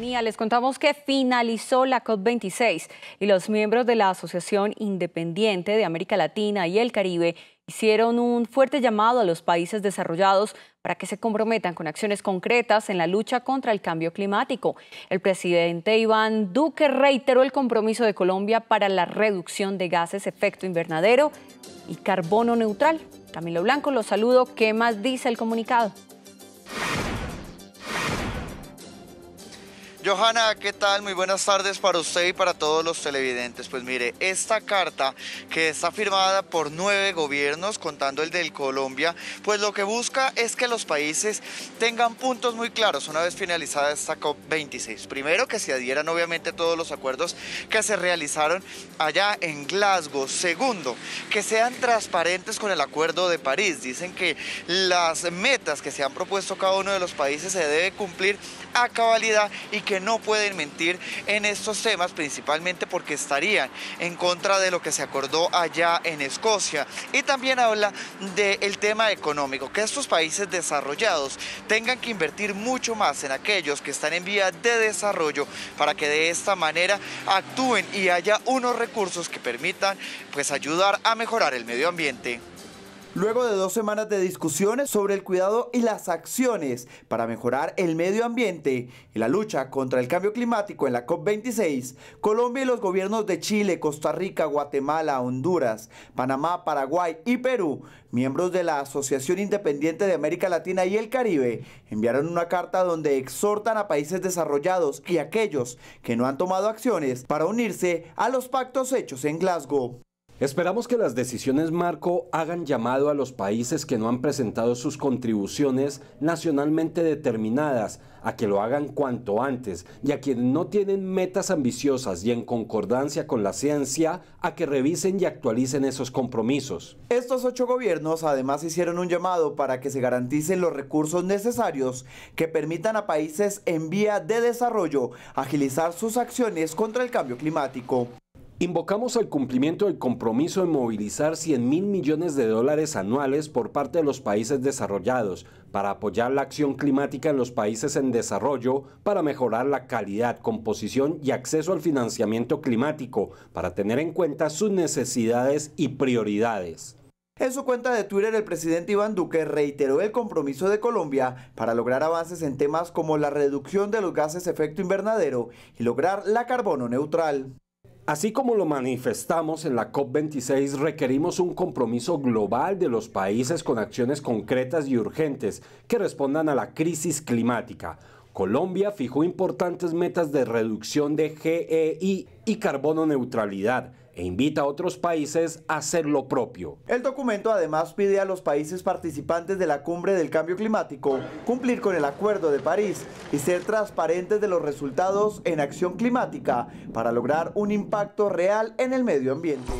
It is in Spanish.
les contamos que finalizó la COP26 y los miembros de la Asociación Independiente de América Latina y el Caribe hicieron un fuerte llamado a los países desarrollados para que se comprometan con acciones concretas en la lucha contra el cambio climático. El presidente Iván Duque reiteró el compromiso de Colombia para la reducción de gases efecto invernadero y carbono neutral. Camilo Blanco, los saludo. ¿Qué más dice el comunicado? Johanna, ¿qué tal? Muy buenas tardes para usted y para todos los televidentes. Pues mire, esta carta que está firmada por nueve gobiernos, contando el del Colombia, pues lo que busca es que los países tengan puntos muy claros una vez finalizada esta COP26. Primero, que se adhieran obviamente todos los acuerdos que se realizaron allá en Glasgow. Segundo, que sean transparentes con el acuerdo de París. Dicen que las metas que se han propuesto cada uno de los países se debe cumplir a cabalidad y que que no pueden mentir en estos temas, principalmente porque estarían en contra de lo que se acordó allá en Escocia. Y también habla del tema económico, que estos países desarrollados tengan que invertir mucho más en aquellos que están en vía de desarrollo para que de esta manera actúen y haya unos recursos que permitan pues ayudar a mejorar el medio ambiente. Luego de dos semanas de discusiones sobre el cuidado y las acciones para mejorar el medio ambiente y la lucha contra el cambio climático en la COP26, Colombia y los gobiernos de Chile, Costa Rica, Guatemala, Honduras, Panamá, Paraguay y Perú, miembros de la Asociación Independiente de América Latina y el Caribe, enviaron una carta donde exhortan a países desarrollados y aquellos que no han tomado acciones para unirse a los pactos hechos en Glasgow. Esperamos que las decisiones marco hagan llamado a los países que no han presentado sus contribuciones nacionalmente determinadas a que lo hagan cuanto antes y a quienes no tienen metas ambiciosas y en concordancia con la ciencia a que revisen y actualicen esos compromisos. Estos ocho gobiernos además hicieron un llamado para que se garanticen los recursos necesarios que permitan a países en vía de desarrollo agilizar sus acciones contra el cambio climático. Invocamos al cumplimiento del compromiso de movilizar 100 mil millones de dólares anuales por parte de los países desarrollados para apoyar la acción climática en los países en desarrollo, para mejorar la calidad, composición y acceso al financiamiento climático, para tener en cuenta sus necesidades y prioridades. En su cuenta de Twitter, el presidente Iván Duque reiteró el compromiso de Colombia para lograr avances en temas como la reducción de los gases efecto invernadero y lograr la carbono neutral. Así como lo manifestamos en la COP26, requerimos un compromiso global de los países con acciones concretas y urgentes que respondan a la crisis climática. Colombia fijó importantes metas de reducción de GEI y carbono neutralidad e invita a otros países a hacer lo propio. El documento además pide a los países participantes de la cumbre del cambio climático cumplir con el Acuerdo de París y ser transparentes de los resultados en acción climática para lograr un impacto real en el medio ambiente.